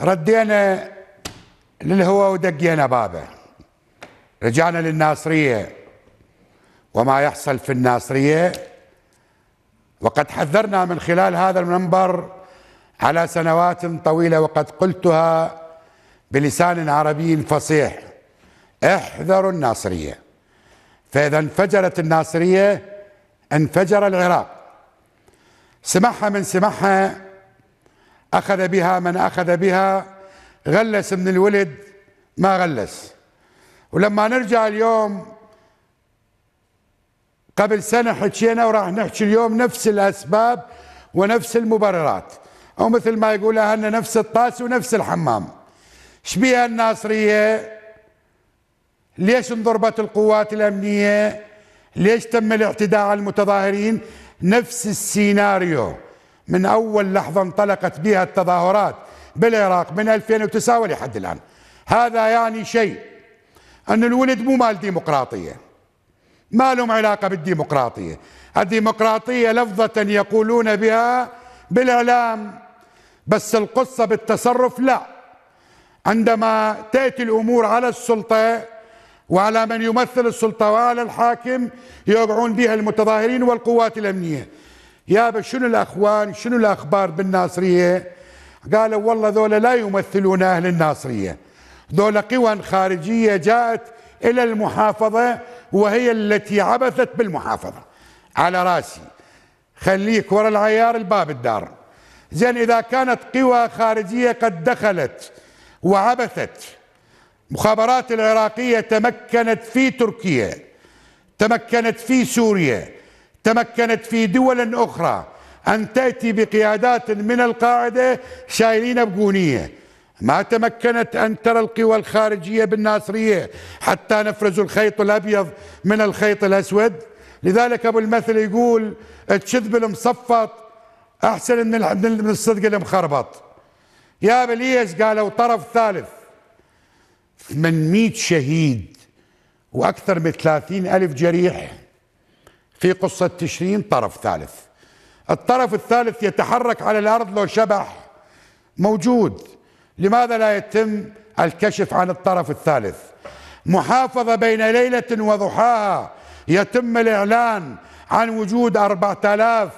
ردينا للهوا ودقينا بابه رجعنا للناصرية وما يحصل في الناصرية وقد حذرنا من خلال هذا المنبر على سنوات طويلة وقد قلتها بلسان عربي فصيح احذروا الناصرية فإذا انفجرت الناصرية انفجر العراق سمعها من سمعها أخذ بها من أخذ بها غلس من الولد ما غلس ولما نرجع اليوم قبل سنة حكينا وراح نحكي اليوم نفس الأسباب ونفس المبررات أو مثل ما يقول أهلنا نفس الطاس ونفس الحمام شبيه الناصرية ليش انضربت القوات الأمنية ليش تم الاعتداء على المتظاهرين نفس السيناريو من أول لحظة انطلقت بها التظاهرات بالعراق من 2009 ولحد الآن هذا يعني شيء أن الولد مو مال ديمقراطية ما لهم علاقة بالديمقراطية الديمقراطية لفظة يقولون بها بالإعلام بس القصة بالتصرف لا عندما تأتي الأمور على السلطة وعلى من يمثل السلطة وعلى الحاكم يقعون بها المتظاهرين والقوات الأمنية يابا شنو الاخوان شنو الاخبار بالناصريه قالوا والله ذولا لا يمثلون اهل الناصريه ذولا قوى خارجيه جاءت الى المحافظه وهي التي عبثت بالمحافظه على راسي خليك ورا العيار الباب الدار زين اذا كانت قوى خارجيه قد دخلت وعبثت مخابرات العراقيه تمكنت في تركيا تمكنت في سوريا تمكنت في دول أخرى أن تأتي بقيادات من القاعدة شايلين بقونية ما تمكنت أن ترى القوى الخارجية بالناصرية حتى نفرز الخيط الأبيض من الخيط الأسود لذلك أبو المثل يقول تشذب المصفط أحسن من الصدق المخربط يا بليز قالوا طرف ثالث 800 شهيد وأكثر من 30 ألف جريح في قصة تشرين طرف ثالث الطرف الثالث يتحرك على الأرض لو شبح موجود لماذا لا يتم الكشف عن الطرف الثالث محافظة بين ليلة وضحاها يتم الإعلان عن وجود 4000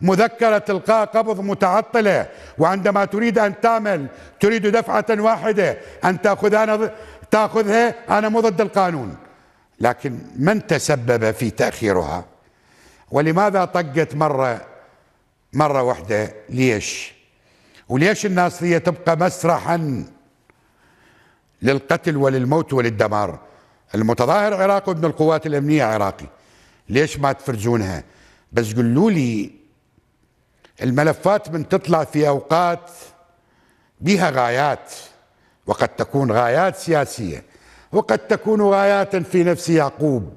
مذكرة إلقاء قبض متعطلة وعندما تريد أن تعمل تريد دفعة واحدة أن تأخذها تأخذها أنا مو ضد القانون لكن من تسبب في تأخيرها؟ ولماذا طقت مرة مرة واحدة ليش وليش الناصرية تبقى مسرحا للقتل وللموت وللدمار المتظاهر عراقي وابن القوات الأمنية عراقي ليش ما تفرزونها بس قولوا لي الملفات من تطلع في أوقات بها غايات وقد تكون غايات سياسية وقد تكون غايات في نفس يعقوب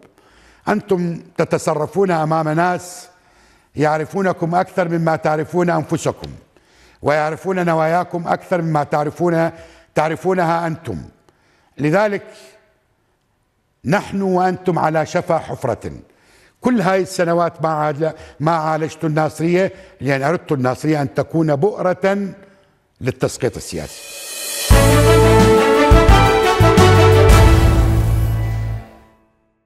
أنتم تتصرفون أمام ناس يعرفونكم أكثر مما تعرفون أنفسكم ويعرفون نواياكم أكثر مما تعرفون تعرفونها أنتم لذلك نحن وأنتم على شفا حفرة كل هذه السنوات ما ما عالجت الناصرية لأن يعني أردت الناصرية أن تكون بؤرة للتسقيط السياسي